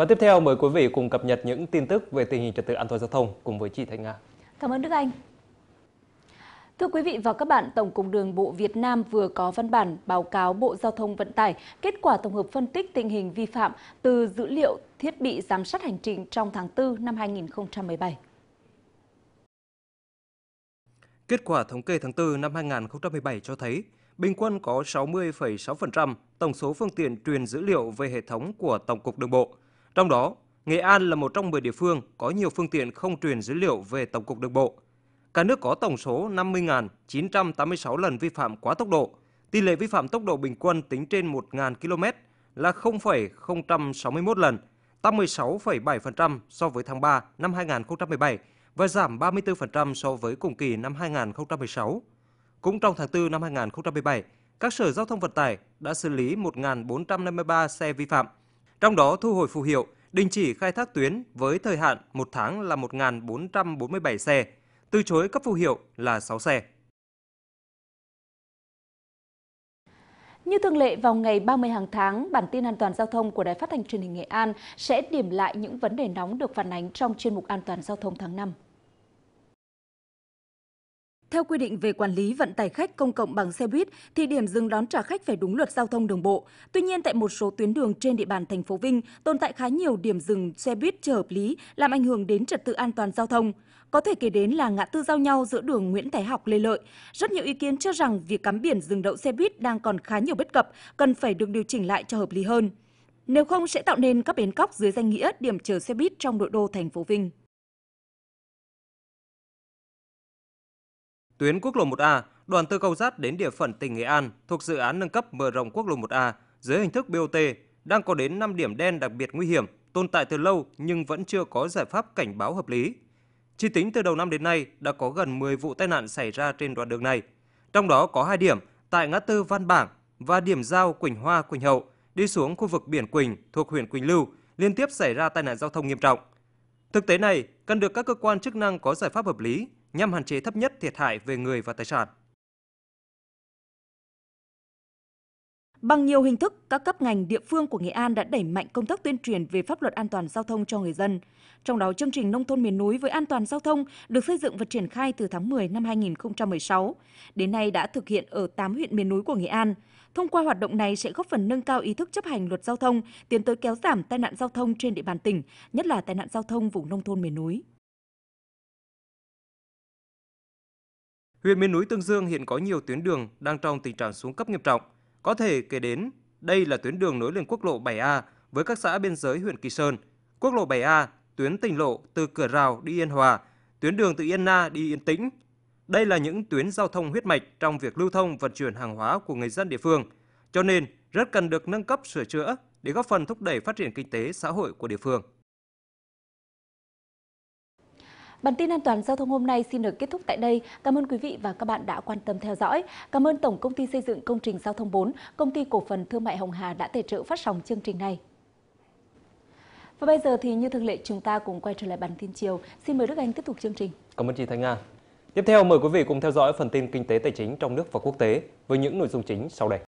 Và tiếp theo mời quý vị cùng cập nhật những tin tức về tình hình trật tự an toàn giao thông cùng với chị Thanh Nga. Cảm ơn Đức Anh. Thưa quý vị và các bạn, Tổng cục Đường bộ Việt Nam vừa có văn bản báo cáo Bộ Giao thông Vận tải kết quả tổng hợp phân tích tình hình vi phạm từ dữ liệu thiết bị giám sát hành trình trong tháng 4 năm 2017. Kết quả thống kê tháng 4 năm 2017 cho thấy, bình quân có 60,6% tổng số phương tiện truyền dữ liệu về hệ thống của Tổng cục Đường bộ – trong đó, Nghệ An là một trong 10 địa phương có nhiều phương tiện không truyền dữ liệu về Tổng cục Đường bộ. Cả nước có tổng số 50.986 lần vi phạm quá tốc độ. Tỷ lệ vi phạm tốc độ bình quân tính trên 1.000 km là 0,061 lần, tăng 16,7% so với tháng 3 năm 2017 và giảm 34% so với cùng kỳ năm 2016. Cũng trong tháng 4 năm 2017, các sở giao thông vận tải đã xử lý 1.453 xe vi phạm – trong đó thu hồi phù hiệu, đình chỉ khai thác tuyến với thời hạn một tháng là 1.447 xe, từ chối cấp phù hiệu là 6 xe. Như thường lệ vào ngày 30 hàng tháng, bản tin an toàn giao thông của Đài Phát thanh Truyền hình Nghệ An sẽ điểm lại những vấn đề nóng được phản ánh trong chuyên mục an toàn giao thông tháng 5. Theo quy định về quản lý vận tải khách công cộng bằng xe buýt thì điểm dừng đón trả khách phải đúng luật giao thông đường bộ. Tuy nhiên tại một số tuyến đường trên địa bàn thành phố Vinh tồn tại khá nhiều điểm dừng xe buýt chưa hợp lý làm ảnh hưởng đến trật tự an toàn giao thông. Có thể kể đến là ngã tư giao nhau giữa đường Nguyễn Thái Học Lê Lợi. Rất nhiều ý kiến cho rằng việc cắm biển dừng đậu xe buýt đang còn khá nhiều bất cập, cần phải được điều chỉnh lại cho hợp lý hơn. Nếu không sẽ tạo nên các bến cóc dưới danh nghĩa điểm chờ xe buýt trong nội đô thành phố Vinh. Tuyến quốc lộ 1A, đoàn từ cầu Giát đến địa phận tỉnh Nghệ An thuộc dự án nâng cấp mở rộng quốc lộ 1A dưới hình thức BOT đang có đến 5 điểm đen đặc biệt nguy hiểm tồn tại từ lâu nhưng vẫn chưa có giải pháp cảnh báo hợp lý. Chỉ tính từ đầu năm đến nay đã có gần 10 vụ tai nạn xảy ra trên đoạn đường này. Trong đó có hai điểm tại ngã tư Văn Bảng và điểm giao Quỳnh Hoa Quỳnh Hậu đi xuống khu vực biển Quỳnh thuộc huyện Quỳnh Lưu liên tiếp xảy ra tai nạn giao thông nghiêm trọng. Thực tế này cần được các cơ quan chức năng có giải pháp hợp lý nhằm hạn chế thấp nhất thiệt hại về người và tài sản. Bằng nhiều hình thức, các cấp ngành địa phương của Nghệ An đã đẩy mạnh công tác tuyên truyền về pháp luật an toàn giao thông cho người dân. Trong đó, chương trình nông thôn miền núi với an toàn giao thông được xây dựng và triển khai từ tháng 10 năm 2016. Đến nay đã thực hiện ở 8 huyện miền núi của Nghệ An. Thông qua hoạt động này sẽ góp phần nâng cao ý thức chấp hành luật giao thông, tiến tới kéo giảm tai nạn giao thông trên địa bàn tỉnh, nhất là tai nạn giao thông vùng nông thôn miền núi. Huyện miền núi Tương Dương hiện có nhiều tuyến đường đang trong tình trạng xuống cấp nghiêm trọng. Có thể kể đến, đây là tuyến đường nối liền quốc lộ 7A với các xã biên giới huyện Kỳ Sơn, quốc lộ 7A, tuyến tỉnh lộ từ Cửa Rào đi Yên Hòa, tuyến đường từ Yên Na đi Yên Tĩnh. Đây là những tuyến giao thông huyết mạch trong việc lưu thông vận chuyển hàng hóa của người dân địa phương, cho nên rất cần được nâng cấp sửa chữa để góp phần thúc đẩy phát triển kinh tế xã hội của địa phương. Bản tin an toàn giao thông hôm nay xin được kết thúc tại đây. Cảm ơn quý vị và các bạn đã quan tâm theo dõi. Cảm ơn Tổng công ty xây dựng công trình giao thông 4, công ty cổ phần thương mại Hồng Hà đã tài trợ phát sóng chương trình này. Và bây giờ thì như thường lệ chúng ta cùng quay trở lại bản tin chiều. Xin mời Đức Anh tiếp tục chương trình. Cảm ơn chị Thanh Nga. Tiếp theo mời quý vị cùng theo dõi phần tin kinh tế tài chính trong nước và quốc tế với những nội dung chính sau đây.